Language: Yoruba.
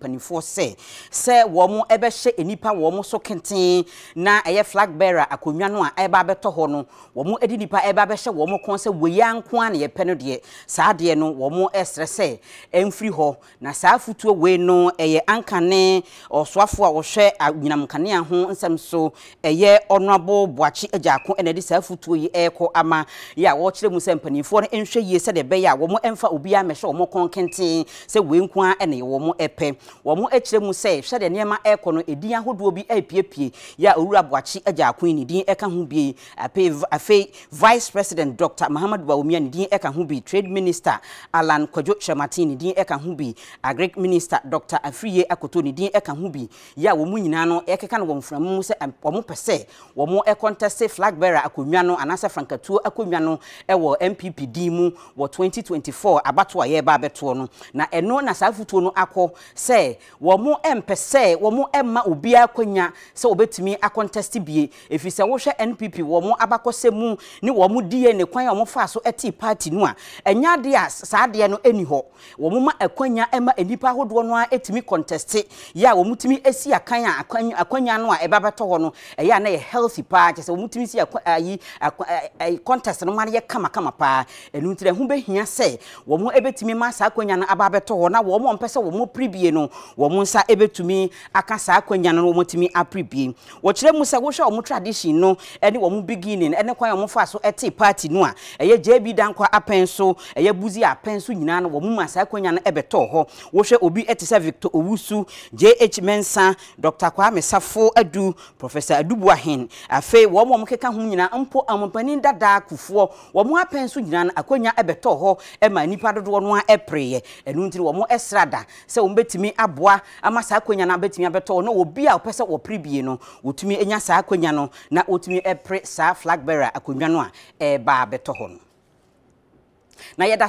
mpanimfoɔ sɛ sɛ wɔn bɛhyɛ nipa wɔn so kenten na ɛyɛ flag bearer akonnwa no a ɛreba abɛtɔ hɔ no wɔn de nipa ɛreba abɛhyɛ wɔn kɔn sɛ wɔyɛ nko na yɛpɛ no deɛ saa deɛ no wɔn ɛsrɛ sɛ ɛmfiri hɔ na saa afutuo wei no ɛyɛ ankane ɔsoafoɔ a wɔhwɛ nyinam kanea ho nsɛm so ɛyɛ ɔnoabo boakye agyaako ɛna ɛde saa afutuo yi ɛrekɔ ama yɛ a wɔkyerɛ mu sɛ mpanimfoɔ no nhwɛ yie sɛdeɛ ɛbɛyɛ a wɔn mfa obiara mɛhyɛ wɔn kɔn kenten sɛ wei nko ara na wɔn pɛ wɔn akyerɛ mu sɛ hwɛ deɛ nneɛma ɛrekɔ no edin ahodoɔ bi ɛrepiepie yɛ owura buakye agya akon ne din ɛka ho bie afei afei vice president dr mahamadu bawumia ne din ɛka ho bi trade minister alan kwadwo hyɛmaten ne din ɛka ho bi agric minister dr afiriye akoto ne din ɛka ho bi yɛ a wɔn nyinaa no ɛkeka no wɔn fura sɛ wɔn pɛ sɛ wɔn ɛkɔntɛse flag bearer akonnwa no anaasɛ frankatuo akonnwa no ɛwɔ npp din mu wɔ 2024 abatoɔ a yɛreba abɛtoɔ no na ɛno na saa afutuo no akɔ sɛ sɛ wɔn mpɛ sɛ wɔn mma obiara akonnwa sɛ wɔbɛtumi akɔntɛst bie ɛfiri sɛ wohwɛ npp wɔn abakɔsɛ mu ne wɔn die ne kwan a wɔn fa so te party no a ɛnyɛ adeɛ a saa adeɛ no ni hɔ wɔn ma akonnwa ma nipa ahodoɔ no a tumi kɔntɛst yɛ a wɔn tumi si akan a akonnwa no a ɛba bɛtɔ hɔ no ɛyɛ a na yɛ healthy paa kyerɛ sɛ wɔn tumi si ayi kɔntɛst no ma no yɛ kamakama paa ɛnu nti ɛho bɛhia sɛ wɔn bɛtumi ma saa akonnwa no aba abɛtɔ hɔ na wɔn a wɔn mpɛ sɛ wɔn piribie no no wɔn nsa bɛtumi aka saa akɔnya no wɔtumi apribie wɔkyerɛ mu sɛ wohwɛ wɔn tradition no ne wɔn beginning ne kwan a wɔfa so te party no a ɛyɛ jb dankwa apɛn so ɛyɛ buzi apɛn so nyinaa no wɔn mu asa akɔnya no bɛtɔɔ hɔ wohwɛ obi te sɛ victor owusu jh mensa dr kwame safo adu professor adubuahin afei wɔn wɔn keka ho nyinaa mpo amopanin dada kufoɔ wɔn apɛn so nyinaa no akɔnya bɛtɔɔ hɔ ma nipa dodoɔ no a ɛpereeɛ ɛnu nti wɔn srada sɛ wɔn aboa ama saa akwanya no abɛtumi abɛtɔ na obi a wɔpɛ sɛ wɔpere no wɔtumi anya saa akwanya no na wɔtumi epre saa flag bearer akonnwa no a ɛreba abɛtɔ hɔ no na yɛda